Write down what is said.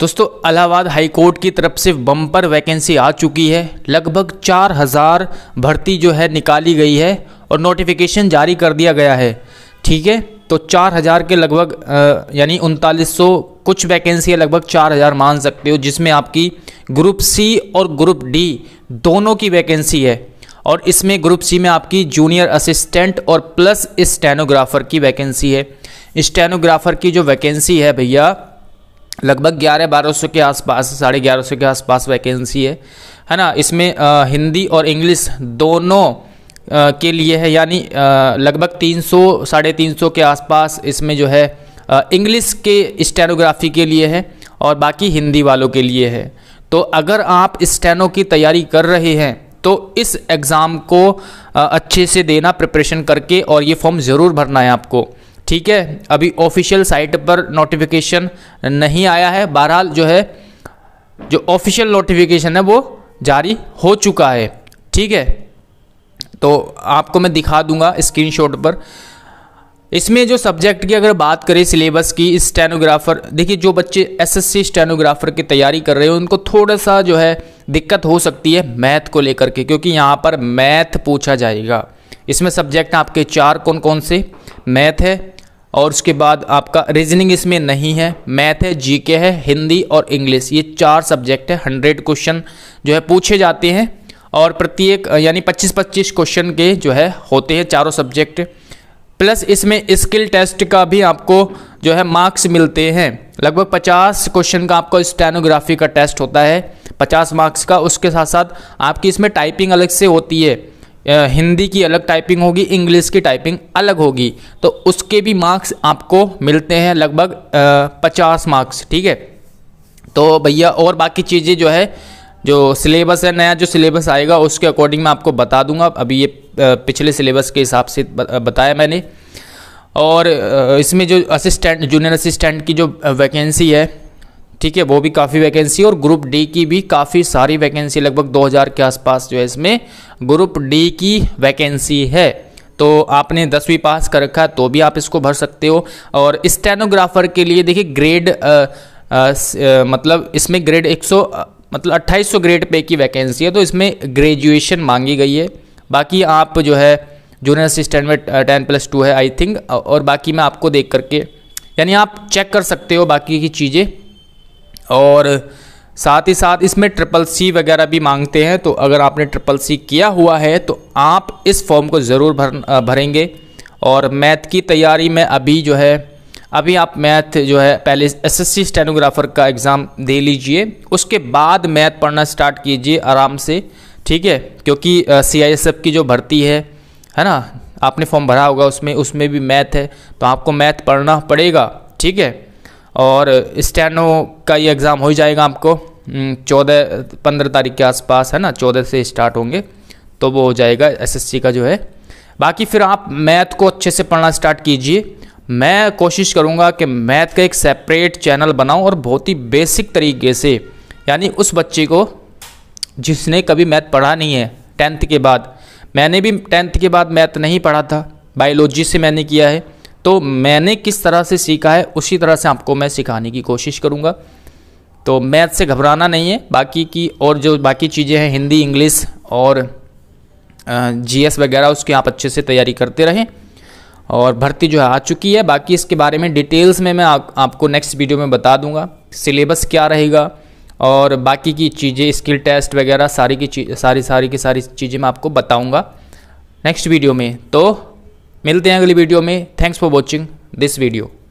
दोस्तों high high court की तरफ से बम्पर वैकेंसी आ चुकी है लगभग चार हज़ार भर्ती जो है निकाली गई है और नोटिफिकेशन जारी कर दिया गया है ठीक है तो चार हज़ार के लगभग यानी उनतालीस सौ कुछ वैकेंसी है लगभग चार हज़ार मान सकते हो जिसमें आपकी ग्रुप सी और ग्रुप डी दोनों की वैकेंसी है और इसमें ग्रुप सी में आपकी जूनियर असिस्टेंट और प्लस स्टेनोग्राफर की वैकेंसी है स्टेनोग्राफर की जो वैकेंसी है भैया लगभग ग्यारह बारह सौ के आसपास साढ़े ग्यारह सौ के आसपास वैकेंसी है है ना इसमें आ, हिंदी और इंग्लिश दोनों आ, के लिए है यानी लगभग तीन सौ साढ़े तीन सौ के आसपास इसमें जो है इंग्लिश के स्टेनोग्राफी के लिए है और बाकी हिंदी वालों के लिए है तो अगर आप स्टेनो की तैयारी कर रहे हैं तो इस एग्ज़ाम को अच्छे से देना प्रिपरेशन करके और ये फॉर्म ज़रूर भरना है आपको ठीक है अभी ऑफिशियल साइट पर नोटिफिकेशन नहीं आया है बहरहाल जो है जो ऑफिशियल नोटिफिकेशन है वो जारी हो चुका है ठीक है तो आपको मैं दिखा दूंगा स्क्रीनशॉट पर इसमें जो सब्जेक्ट की अगर बात करें सिलेबस की स्टेनोग्राफर देखिए जो बच्चे एसएससी स्टेनोग्राफर की तैयारी कर रहे हैं उनको थोड़ा सा जो है दिक्कत हो सकती है मैथ को लेकर के क्योंकि यहाँ पर मैथ पूछा जाएगा इसमें सब्जेक्ट आपके चार कौन कौन से मैथ है और उसके बाद आपका रीजनिंग इसमें नहीं है मैथ है जीके है हिंदी और इंग्लिश ये चार सब्जेक्ट है हंड्रेड क्वेश्चन जो है पूछे जाते हैं और प्रत्येक यानी पच्चीस पच्चीस क्वेश्चन के जो है होते हैं चारों सब्जेक्ट प्लस इसमें स्किल टेस्ट का भी आपको जो है मार्क्स मिलते हैं लगभग पचास क्वेश्चन का आपको स्टेनोग्राफी का टेस्ट होता है पचास मार्क्स का उसके साथ साथ आपकी इसमें टाइपिंग अलग से होती है हिंदी की अलग टाइपिंग होगी इंग्लिश की टाइपिंग अलग होगी तो उसके भी मार्क्स आपको मिलते हैं लगभग पचास मार्क्स ठीक है तो भैया और बाकी चीज़ें जो है जो सिलेबस है नया जो सिलेबस आएगा उसके अकॉर्डिंग मैं आपको बता दूंगा अभी ये पिछले सिलेबस के हिसाब से बताया मैंने और इसमें जो असिस्टेंट जूनियर असिस्टेंट की जो वैकेंसी है ठीक है वो भी काफ़ी वैकेंसी और ग्रुप डी की भी काफ़ी सारी वैकेंसी लगभग 2000 के आसपास जो है इसमें ग्रुप डी की वैकेंसी है तो आपने दसवीं पास कर रखा तो भी आप इसको भर सकते हो और स्टेनोग्राफर के लिए देखिए ग्रेड आ, आ, स, आ, मतलब इसमें ग्रेड 100 मतलब 2800 ग्रेड पे की वैकेंसी है तो इसमें ग्रेजुएशन मांगी गई है बाकी आप जो है जूनियर असिस्टेंट में टेन प्लस टू है आई थिंक और बाकी मैं आपको देख करके यानी आप चेक कर सकते हो बाकी की चीज़ें और साथ ही साथ इसमें ट्रिपल सी वगैरह भी मांगते हैं तो अगर आपने ट्रिपल सी किया हुआ है तो आप इस फॉर्म को ज़रूर भर भरेंगे और मैथ की तैयारी में अभी जो है अभी आप मैथ जो है पहले एसएससी स्टेनोग्राफर का एग्ज़ाम दे लीजिए उसके बाद मैथ पढ़ना स्टार्ट कीजिए आराम से ठीक है क्योंकि सी आई एस एफ की जो भर्ती है है ना आपने फॉर्म भरा होगा उसमें उसमें भी मैथ है तो आपको मैथ पढ़ना पड़ेगा ठीक है और स्टेनो का ये एग्ज़ाम हो ही जाएगा आपको हम्म, चौदह पंद्रह तारीख के आसपास है ना चौदह से स्टार्ट होंगे तो वो हो जाएगा एसएससी का जो है बाकी फिर आप मैथ को अच्छे से पढ़ना स्टार्ट कीजिए मैं कोशिश करूँगा कि मैथ का एक सेपरेट चैनल बनाऊँ और बहुत ही बेसिक तरीके से यानी उस बच्चे को जिसने कभी मैथ पढ़ा नहीं है टेंथ के बाद मैंने भी टेंथ के बाद मैथ नहीं पढ़ा था बायोलॉजी से मैंने किया है तो मैंने किस तरह से सीखा है उसी तरह से आपको मैं सिखाने की कोशिश करूँगा तो मैथ से घबराना नहीं है बाकी की और जो बाकी चीज़ें हैं हिंदी इंग्लिश और जी वगैरह उसकी आप अच्छे से तैयारी करते रहें और भर्ती जो है आ चुकी है बाकी इसके बारे में डिटेल्स में मैं आप, आपको नेक्स्ट वीडियो में बता दूंगा सिलेबस क्या रहेगा और बाकी की चीज़ें स्किल टेस्ट वगैरह सारी की चीज सारी सारी की सारी चीज़ें मैं आपको बताऊंगा नेक्स्ट वीडियो में तो मिलते हैं अगली वीडियो में thanks for watching this video